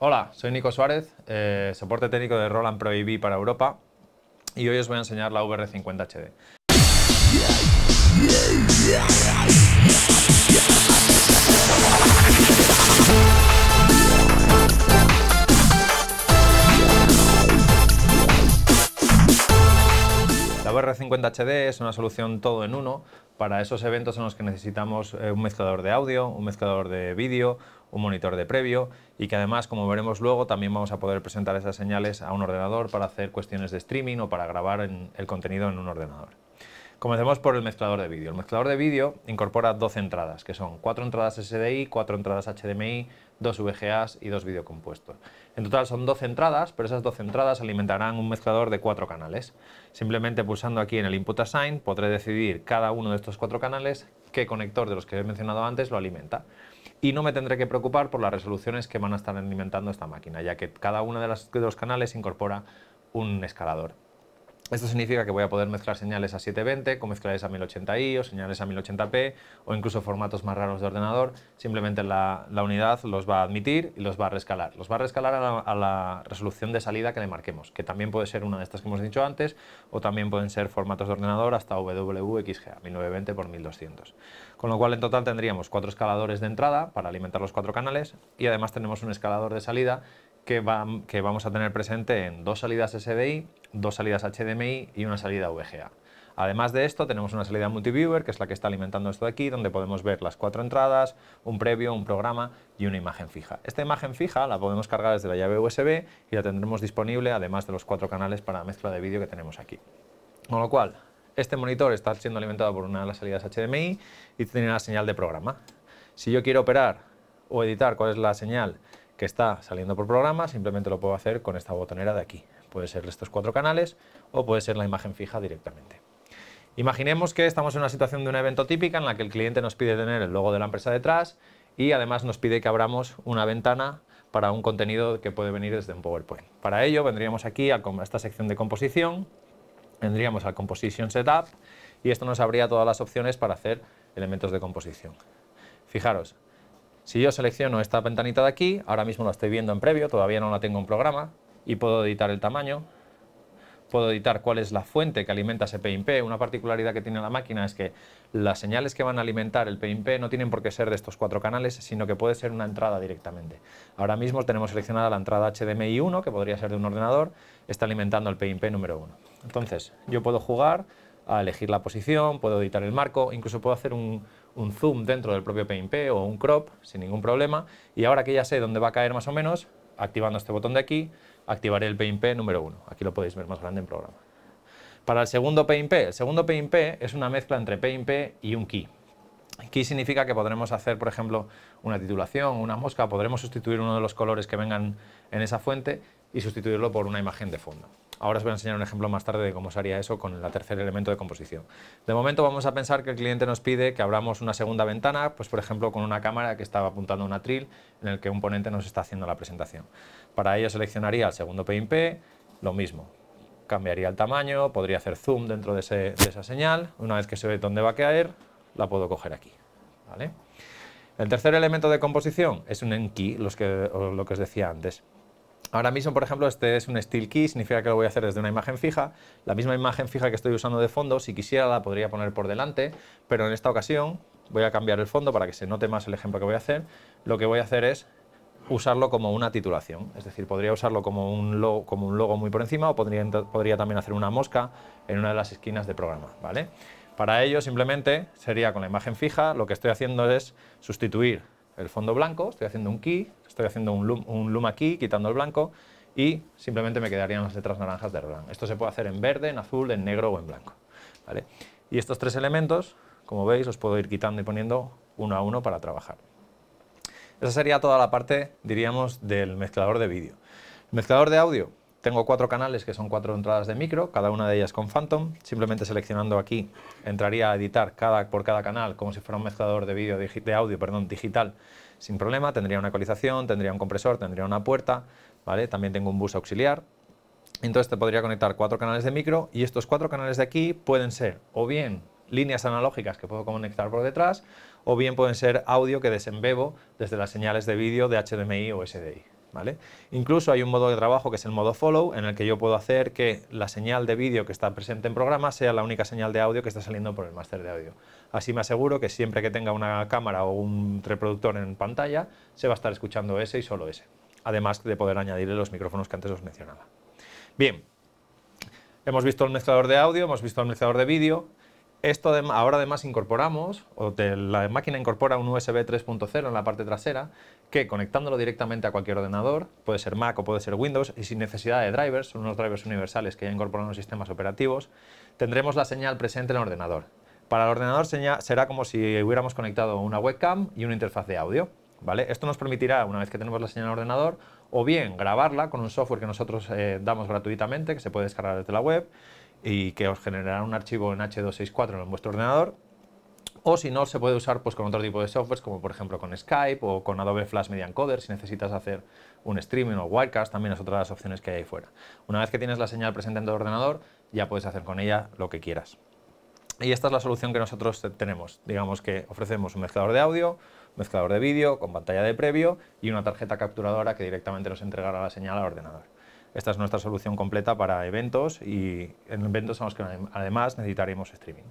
Hola, soy Nico Suárez, eh, soporte técnico de Roland Pro IB para Europa y hoy os voy a enseñar la VR50HD. La VR50HD es una solución todo en uno para esos eventos en los que necesitamos eh, un mezclador de audio, un mezclador de vídeo, un monitor de previo y que además, como veremos luego, también vamos a poder presentar esas señales a un ordenador para hacer cuestiones de streaming o para grabar el contenido en un ordenador. Comencemos por el mezclador de vídeo. El mezclador de vídeo incorpora 12 entradas, que son cuatro entradas SDI, cuatro entradas HDMI, 2 VGAs y dos video compuestos. En total son 12 entradas, pero esas 12 entradas alimentarán un mezclador de cuatro canales. Simplemente pulsando aquí en el Input Assign podré decidir cada uno de estos cuatro canales qué conector de los que he mencionado antes lo alimenta y no me tendré que preocupar por las resoluciones que van a estar alimentando esta máquina, ya que cada uno de, los canales incorpora un escalador. Esto significa que voy a poder mezclar señales a 720 con mezclares a 1080i o señales a 1080p o incluso formatos más raros de ordenador. Simplemente la, unidad los va a admitir y los va a rescalar. Los va a rescalar a la, resolución de salida que le marquemos, que también puede ser una de estas que hemos dicho antes o también pueden ser formatos de ordenador hasta WXGA 1920x1200. Con lo cual en total tendríamos cuatro escaladores de entrada para alimentar los cuatro canales y además tenemos un escalador de salida que, vamos a tener presente en dos salidas SDI, dos salidas HDMI y una salida VGA. Además de esto, tenemos una salida multiviewer, que es la que está alimentando esto de aquí, donde podemos ver las cuatro entradas, un previo, un programa y una imagen fija. Esta imagen fija la podemos cargar desde la llave USB y la tendremos disponible, además de los cuatro canales para mezcla de vídeo que tenemos aquí. Con lo cual, este monitor está siendo alimentado por una de las salidas HDMI y tiene la señal de programa. Si yo quiero operar o editar cuál es la señal que está saliendo por programa, simplemente lo puedo hacer con esta botonera de aquí. Puede ser estos cuatro canales o puede ser la imagen fija directamente. Imaginemos que estamos en una situación de un evento típica en la que el cliente nos pide tener el logo de la empresa detrás y además nos pide que abramos una ventana para un contenido que puede venir desde un PowerPoint. Para ello vendríamos aquí a esta sección de composición, vendríamos a Composition Setup y esto nos abría todas las opciones para hacer elementos de composición. Fijaros, si yo selecciono esta ventanita de aquí, ahora mismo la estoy viendo en previo, todavía no la tengo en programa, y puedo editar el tamaño, puedo editar cuál es la fuente que alimenta ese PIMP. Una particularidad que tiene la máquina es que las señales que van a alimentar el PIMP no tienen por qué ser de estos cuatro canales, sino que puede ser una entrada directamente. Ahora mismo tenemos seleccionada la entrada HDMI 1, que podría ser de un ordenador, está alimentando el PIMP número 1. Entonces, yo puedo jugar a elegir la posición, puedo editar el marco, incluso puedo hacer un, un zoom dentro del propio PNP o un crop sin ningún problema. Y ahora que ya sé dónde va a caer más o menos, activando este botón de aquí, activaré el PINP número 1. Aquí lo podéis ver más grande en programa. Para el segundo PNP, el segundo PNP es una mezcla entre PNP y un key. Key significa que podremos hacer, por ejemplo, una titulación, una mosca, podremos sustituir uno de los colores que vengan en esa fuente y sustituirlo por una imagen de fondo. Ahora os voy a enseñar un ejemplo más tarde de cómo se haría eso con el tercer elemento de composición. De momento vamos a pensar que el cliente nos pide que abramos una segunda ventana, pues por ejemplo con una cámara que estaba apuntando a un atril en el que un ponente nos está haciendo la presentación. Para ello seleccionaría el segundo P, lo mismo. Cambiaría el tamaño, podría hacer zoom dentro de, esa señal. Una vez que se ve dónde va a caer, la puedo coger aquí. El tercer elemento de composición es un enki, los que, lo que os decía antes. Ahora mismo, por ejemplo, este es un Steel key, significa que lo voy a hacer desde una imagen fija. La misma imagen fija que estoy usando de fondo, si quisiera la podría poner por delante, pero en esta ocasión voy a cambiar el fondo para que se note más el ejemplo que voy a hacer. Lo que voy a hacer es usarlo como una titulación, es decir, podría usarlo como un logo, muy por encima o podría, podría también hacer una mosca en una de las esquinas del programa, ¿vale? Para ello simplemente sería con la imagen fija, lo que estoy haciendo es sustituir el fondo blanco, estoy haciendo un key, estoy haciendo un luma quitando el blanco, y simplemente me quedarían las letras naranjas de Roland. Esto se puede hacer en verde, en azul, en negro o en blanco. Y estos tres elementos, como veis, los puedo ir quitando y poniendo uno a uno para trabajar. Esa sería toda la parte, diríamos, del mezclador de vídeo. El mezclador de audio, tengo cuatro canales que son cuatro entradas de micro, cada una de ellas con Phantom. Simplemente seleccionando aquí entraría a editar cada, por cada canal como si fuera un mezclador de, de audio perdón, digital sin problema. Tendría una ecualización, tendría un compresor, tendría una puerta. ¿vale? También tengo un bus auxiliar. Entonces te podría conectar cuatro canales de micro y estos cuatro canales de aquí pueden ser o bien líneas analógicas que puedo conectar por detrás o bien pueden ser audio que desembebo desde las señales de vídeo de HDMI o SDI. Incluso hay un modo de trabajo que es el modo follow, en el que yo puedo hacer que la señal de vídeo que está presente en programa sea la única señal de audio que está saliendo por el máster de audio. Así me aseguro que siempre que tenga una cámara o un reproductor en pantalla, se va a estar escuchando ese y solo ese. Además de poder añadirle los micrófonos que antes os mencionaba. Bien, hemos visto el mezclador de audio, hemos visto el mezclador de vídeo, esto ahora además incorporamos, la máquina incorpora un USB 3.0 en la parte trasera, que conectándolo directamente a cualquier ordenador, puede ser Mac o puede ser Windows, y sin necesidad de drivers, son unos drivers universales que ya incorporan los sistemas operativos, tendremos la señal presente en el ordenador. Para el ordenador será como si hubiéramos conectado una webcam y una interfaz de audio. ¿vale? Esto nos permitirá, una vez que tenemos la señal en el ordenador, o bien grabarla con un software que nosotros eh, damos gratuitamente, que se puede descargar desde la web, y que os generará un archivo en H264 en vuestro ordenador. O si no, se puede usar pues, con otro tipo de softwares, como por ejemplo con Skype o con Adobe Flash Media Encoder, si necesitas hacer un streaming o wildcast, también es otra de las opciones que hay ahí fuera. Una vez que tienes la señal presente en tu ordenador, ya puedes hacer con ella lo que quieras. Y esta es la solución que nosotros tenemos. Digamos que ofrecemos un mezclador de audio, mezclador de vídeo, con pantalla de previo y una tarjeta capturadora que directamente nos entregará la señal al ordenador. Esta es nuestra solución completa para eventos y en eventos en los que además necesitaremos streaming.